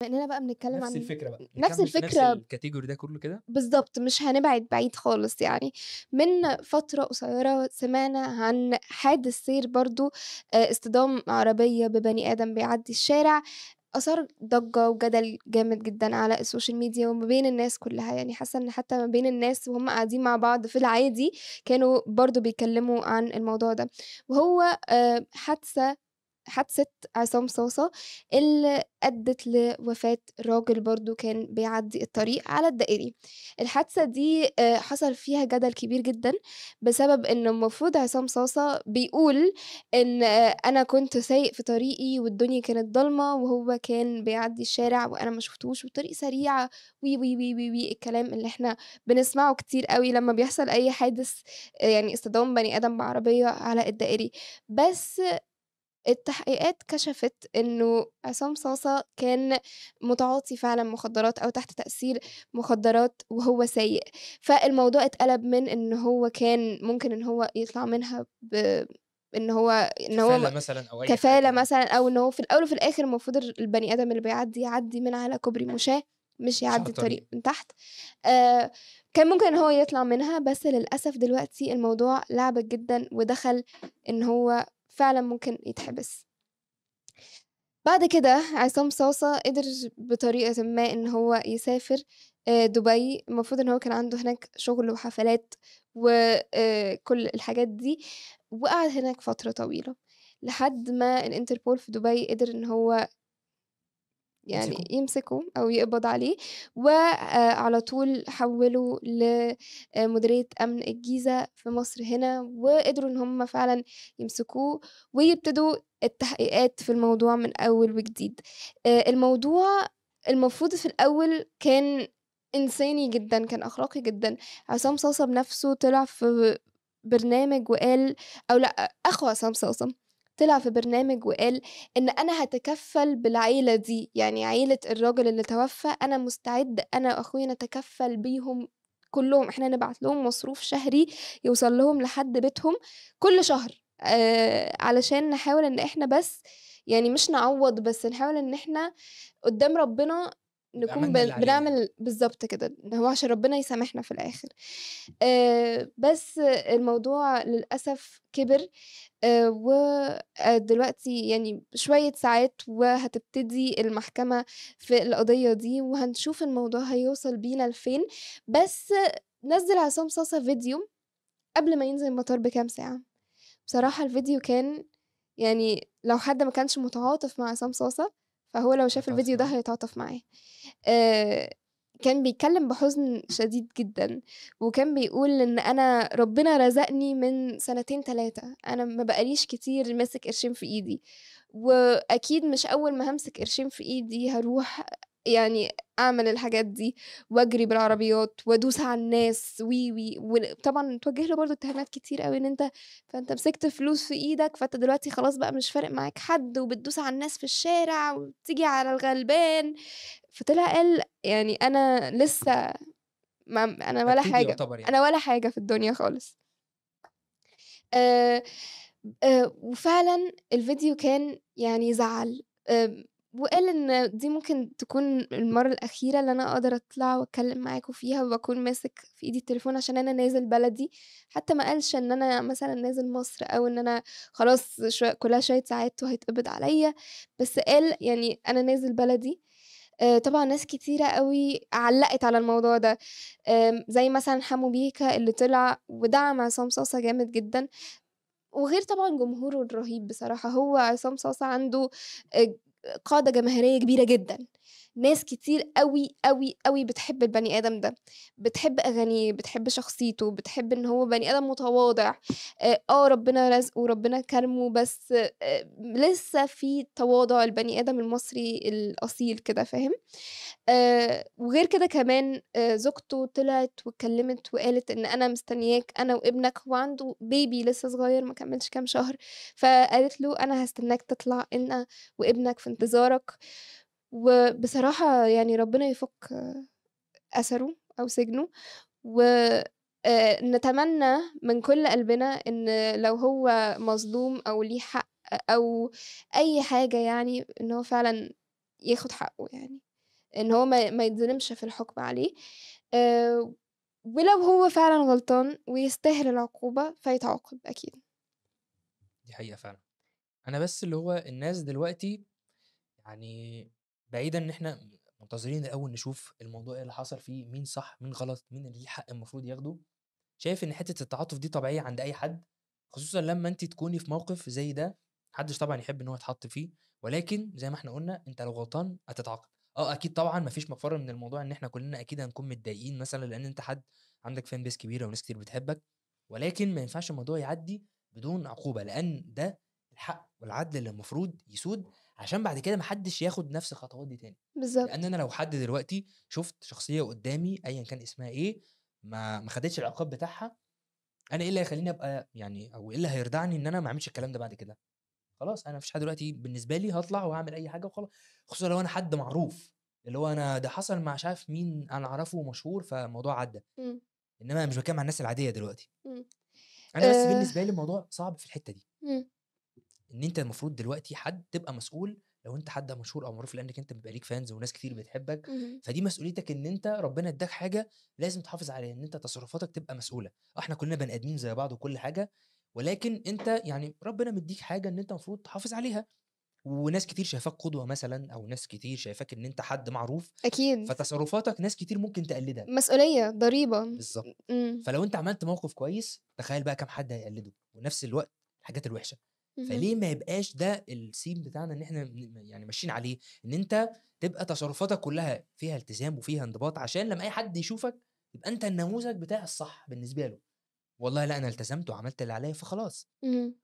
بما اننا بقى بنتكلم عن نفس الفكره بقى نفس الفكره نفس الكاتيجوري ده كله كده بالظبط مش هنبعد بعيد خالص يعني من فتره قصيره سمعنا عن حادث سير برضو آه، اصطدام عربيه ببني ادم بيعدي الشارع اثار ضجه وجدل جامد جدا على السوشيال ميديا وما بين الناس كلها يعني حاسه ان حتى ما بين الناس وهم قاعدين مع بعض في العادي كانوا برضو بيتكلموا عن الموضوع ده وهو آه، حادثه حادثة عصام صاصة اللي أدت لوفاة راجل برضو كان بيعدي الطريق على الدائري الحادثة دي آه، حصل فيها جدل كبير جدا بسبب إن المفروض عصام صاصة بيقول إن آه، أنا كنت سايق في طريقي والدنيا كانت ضلمة وهو كان بيعدي الشارع وأنا ما شفتوش والطريق سريعة وي وي وي وي, وي الكلام اللي احنا بنسمعه كتير قوي لما بيحصل أي حادث آه، يعني اصطدام بني آدم بعربية على الدائري بس التحقيقات كشفت انه عصام صاصة كان متعاطي فعلا مخدرات او تحت تأثير مخدرات وهو سيء فالموضوع اتقلب من ان هو كان ممكن ان هو يطلع منها ب... ان هو ان هو كفاله مثلا او أي كفاله حاجة. يعني. مثلا او ان هو في الاول وفي الاخر المفروض البني ادم اللي بيعدي يعدي من على كوبري مشاه مش يعدي الطريق من تحت آه كان ممكن ان هو يطلع منها بس للاسف دلوقتي الموضوع لعبك جدا ودخل ان هو فعلا ممكن يتحبس بعد كده عصام صوصة قدر بطريقة ما إن هو يسافر آه، دبي المفروض إن هو كان عنده هناك شغل وحفلات وكل آه، الحاجات دي وقعد هناك فترة طويلة لحد ما الانتربول في دبي قدر إن هو يعني يمسكه, او يقبض عليه وعلى آه، طول حولوا لمديريه آه، امن الجيزه في مصر هنا وقدروا ان هم فعلا يمسكوه ويبتدوا التحقيقات في الموضوع من اول وجديد آه، الموضوع المفروض في الاول كان انساني جدا كان اخلاقي جدا عصام صوصه بنفسه طلع في برنامج وقال او لا اخو عصام صوصه طلع في برنامج وقال ان انا هتكفل بالعيله دي يعني عيله الراجل اللي توفى انا مستعد انا واخويا نتكفل بيهم كلهم احنا نبعت لهم مصروف شهري يوصل لهم لحد بيتهم كل شهر آه علشان نحاول ان احنا بس يعني مش نعوض بس نحاول ان احنا قدام ربنا نكون بنعمل بالظبط كده اللي هو عشان ربنا يسامحنا في الاخر آه بس الموضوع للاسف كبر آه ودلوقتي يعني شويه ساعات وهتبتدي المحكمه في القضيه دي وهنشوف الموضوع هيوصل بينا لفين بس نزل عصام صاصه فيديو قبل ما ينزل المطار بكام ساعه بصراحه الفيديو كان يعني لو حد ما كانش متعاطف مع عصام صاصه فهو لو شاف الفيديو ده هيتعاطف معاه آه كان بيتكلم بحزن شديد جدا وكان بيقول ان انا ربنا رزقني من سنتين ثلاثه انا ما بقاليش كتير ماسك قرشين في ايدي واكيد مش اول ما همسك قرشين في ايدي هروح يعني اعمل الحاجات دي واجري بالعربيات وادوس على الناس وي وي وطبعا توجه له برضه اتهامات كتير قوي ان انت فانت مسكت فلوس في ايدك فانت دلوقتي خلاص بقى مش فارق معاك حد وبتدوس على الناس في الشارع وبتيجي على الغلبان فطلع قال يعني انا لسه ما انا ولا حاجه يعني. انا ولا حاجه في الدنيا خالص آه آه وفعلا الفيديو كان يعني زعل آه وقال إن دي ممكن تكون المرة الأخيرة اللي أنا أقدر أطلع وأتكلم معاكم فيها وأكون ماسك في إيدي التليفون عشان أنا نازل بلدي حتى ما قالش إن أنا مثلا نازل مصر أو إن أنا خلاص شوية كلها شوية ساعات وهيتقبض عليا بس قال يعني أنا نازل بلدي آه، طبعا ناس كتيرة قوي علقت على الموضوع ده زي مثلا حمو بيكا اللي طلع ودعم عصام صاصة جامد جدا وغير طبعا جمهوره الرهيب بصراحة هو عصام صاصة عنده آه، قاعده جماهيريه كبيره جدا ناس كتير قوي قوي قوي بتحب البني ادم ده بتحب اغانيه بتحب شخصيته بتحب ان هو بني ادم متواضع اه, آه، ربنا رزقه وربنا كرمه بس آه لسه في تواضع البني ادم المصري الاصيل كده فاهم آه وغير كده كمان آه زوجته طلعت واتكلمت وقالت ان انا مستنياك انا وابنك هو عنده بيبي لسه صغير ما كملش كام شهر فقالت له انا هستناك تطلع انا وابنك في انتظارك وبصراحة يعني ربنا يفك أثره أو سجنه و نتمنى من كل قلبنا ان لو هو مظلوم او ليه حق او اي حاجة يعني ان هو فعلا ياخد حقه يعني ان هو ما يتظلمش في الحكم عليه ولو هو فعلا غلطان ويستاهل العقوبة فيتعاقب اكيد دي حقيقة فعلا انا بس اللي هو الناس دلوقتي يعني بعيدا ان احنا منتظرين الاول نشوف الموضوع إيه اللي حصل فيه مين صح مين غلط مين اللي ليه حق المفروض ياخده شايف ان حته التعاطف دي طبيعيه عند اي حد خصوصا لما انت تكوني في موقف زي ده محدش طبعا يحب ان هو يتحط فيه ولكن زي ما احنا قلنا انت لو غلطان هتتعاقب اه اكيد طبعا مفيش مفر من الموضوع ان احنا كلنا اكيد هنكون متضايقين مثلا لان انت حد عندك فان بيس كبيره وناس كتير بتحبك ولكن ما ينفعش الموضوع يعدي بدون عقوبه لان ده الحق والعدل اللي المفروض يسود عشان بعد كده محدش ياخد نفس الخطوات دي تاني بالظبط لان انا لو حد دلوقتي شفت شخصيه قدامي ايا كان اسمها ايه ما ما خدتش العقاب بتاعها انا ايه اللي هيخليني ابقى يعني او ايه اللي هيردعني ان انا ما اعملش الكلام ده بعد كده خلاص انا مفيش حد دلوقتي بالنسبه لي هطلع وهعمل اي حاجه وخلاص خصوصا لو انا حد معروف اللي هو انا ده حصل مع مش عارف مين انا اعرفه ومشهور فالموضوع عدى إمم. انما مش بتكلم عن الناس العاديه دلوقتي م. إمم. انا بس أه بالنسبه لي الموضوع صعب في الحته دي م. إمم. ان انت المفروض دلوقتي حد تبقى مسؤول لو انت حد مشهور او معروف لانك انت بيبقى ليك فانز وناس كتير بتحبك فدي مسؤوليتك ان انت ربنا اداك حاجه لازم تحافظ عليها ان انت تصرفاتك تبقى مسؤوله آه، احنا كلنا بني ادمين زي بعض وكل حاجه ولكن انت يعني ربنا مديك حاجه ان انت المفروض تحافظ عليها وناس كتير شايفاك قدوه مثلا او ناس كتير شايفاك ان انت حد معروف اكيد فتصرفاتك ناس كتير ممكن تقلدها مسؤوليه ضريبه بالظبط امم. فلو انت عملت موقف كويس تخيل بقى كم حد هيقلده ونفس الوقت الحاجات الوحشه فليه ما يبقاش ده السيم بتاعنا ان احنا يعني ماشيين عليه ان انت تبقى تصرفاتك كلها فيها التزام وفيها انضباط عشان لما اي حد يشوفك يبقى انت النموذج بتاع الصح بالنسبه له والله لا انا التزمت وعملت اللي عليا فخلاص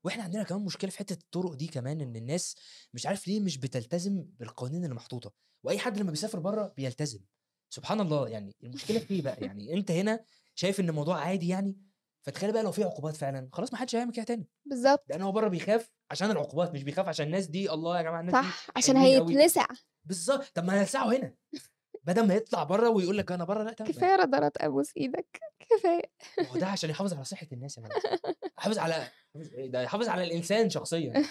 واحنا عندنا كمان مشكله في حته الطرق دي كمان ان الناس مش عارف ليه مش بتلتزم بالقوانين اللي محطوطه واي حد لما بيسافر بره بيلتزم سبحان الله يعني المشكله في ايه بقى يعني انت هنا شايف ان الموضوع عادي يعني فتخيل بقى لو في عقوبات فعلا خلاص ما حدش هيعمل كده تاني بالظبط لان هو بره بيخاف عشان العقوبات مش بيخاف عشان الناس دي الله يا جماعه الناس صح دي عشان هيتلسع بالظبط طب ما هيلسعه هنا بدل ما يطلع بره ويقول لك انا بره لا تمام كفايه رادارات ابوس ايدك كفايه هو ده عشان يحافظ على صحه الناس يا يحافظ على ده يحافظ على الانسان شخصيا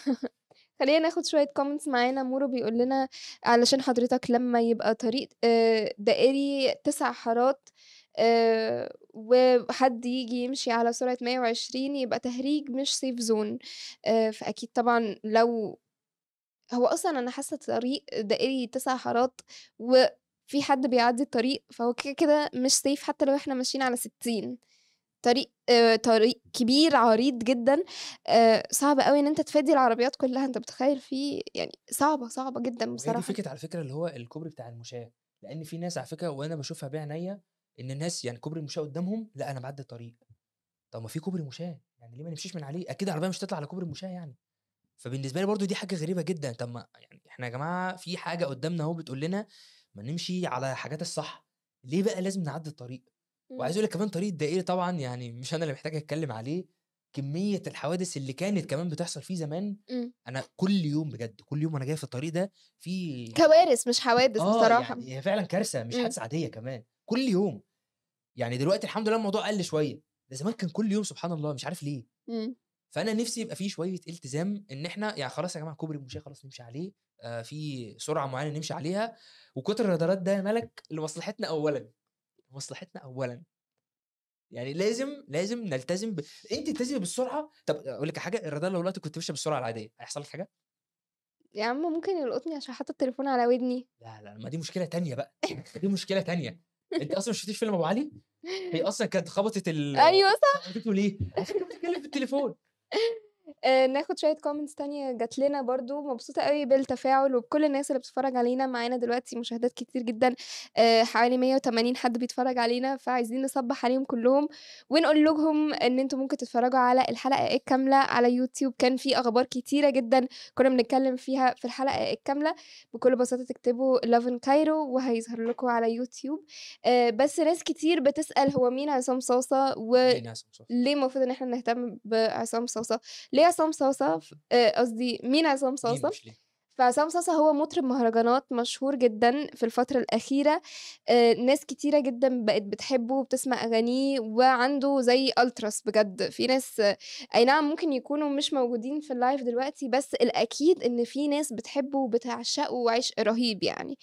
خلينا ناخد شويه كومنتس معانا مورو بيقول لنا علشان حضرتك لما يبقى طريق آه، دائري تسع حارات آه، وحد يجي يمشي على سرعة 120 يبقى تهريج مش سيف زون آه، فأكيد طبعا لو هو أصلا أنا حاسة طريق دائري تسع حارات وفي حد بيعدي الطريق فهو كده كده مش سيف حتى لو احنا ماشيين على ستين طريق آه طريق كبير عريض جدا آه صعب قوي ان انت تفادي العربيات كلها انت متخيل فيه يعني صعبه صعبه جدا بصراحه دي فكره على فكره اللي هو الكوبري بتاع المشاه لان في ناس على فكره وانا بشوفها بعينيا ان الناس يعني كوبري المشاه قدامهم لا انا بعدي الطريق طب ما في كوبري مشاه يعني ليه ما نمشيش من عليه اكيد العربيه مش هتطلع على كوبري المشاه يعني فبالنسبه لي برضو دي حاجه غريبه جدا طب ما يعني احنا يا جماعه في حاجه قدامنا اهو بتقول لنا ما نمشي على حاجات الصح ليه بقى لازم نعدي الطريق وعايز إمم. اقول لك كمان طريق الدائري طبعا يعني مش انا اللي محتاج اتكلم عليه كميه الحوادث اللي كانت كمان بتحصل فيه زمان م. إمم. انا كل يوم بجد كل يوم وانا جاي في الطريق ده في كوارث مش حوادث آه بصراحه يعني هي فعلا كارثه مش إمم. حادثه عاديه كمان كل يوم يعني دلوقتي الحمد لله الموضوع قل شويه ده زمان كان كل يوم سبحان الله مش عارف ليه مم. فانا نفسي يبقى فيه شويه التزام ان احنا يعني خلاص يا جماعه كوبري مشي خلاص نمشي عليه آه في سرعه معينه نمشي عليها وكتر الرادارات ده يا ملك لمصلحتنا اولا لمصلحتنا اولا يعني لازم لازم نلتزم ب... انت تلتزمي بالسرعه طب اقول لك حاجه الرادار لو كنت ماشيه بالسرعه العاديه هيحصل لك حاجه يا عم ممكن يلقطني عشان حاطط التليفون على ودني لا لا ما دي مشكله تانية بقى دي مشكله تانية انت اصلا ما شفتيش فيلم ابو علي؟ هي اصلا كانت خبطت ال ايوه صح قلت له ليه؟ عشان كانت بتتكلم في التليفون آه، ناخد شوية كومنتس تانية جات لنا برضو مبسوطة قوي بالتفاعل وبكل الناس اللي بتتفرج علينا معانا دلوقتي مشاهدات كتير جدا آه، حوالي 180 حد بيتفرج علينا فعايزين نصبح عليهم كلهم ونقول لهم ان انتم ممكن تتفرجوا على الحلقة الكاملة على يوتيوب كان في اخبار كتيرة جدا كنا بنتكلم فيها في الحلقة الكاملة بكل بساطة تكتبوا لافن كايرو وهيظهر لكم على يوتيوب آه، بس ناس كتير بتسأل هو مين عصام صوصة وليه المفروض ان احنا نهتم بعصام صوصة ليه عصام صاصه آه، قصدي مين عصام صاصه فعصام صاصا هو مطرب مهرجانات مشهور جدا في الفترة الأخيرة آه، ناس كتيرة جدا بقت بتحبه وبتسمع أغانيه وعنده زي ألتراس بجد في ناس أي نعم ممكن يكونوا مش موجودين في اللايف دلوقتي بس الأكيد إن في ناس بتحبه وبتعشقه وعشق رهيب يعني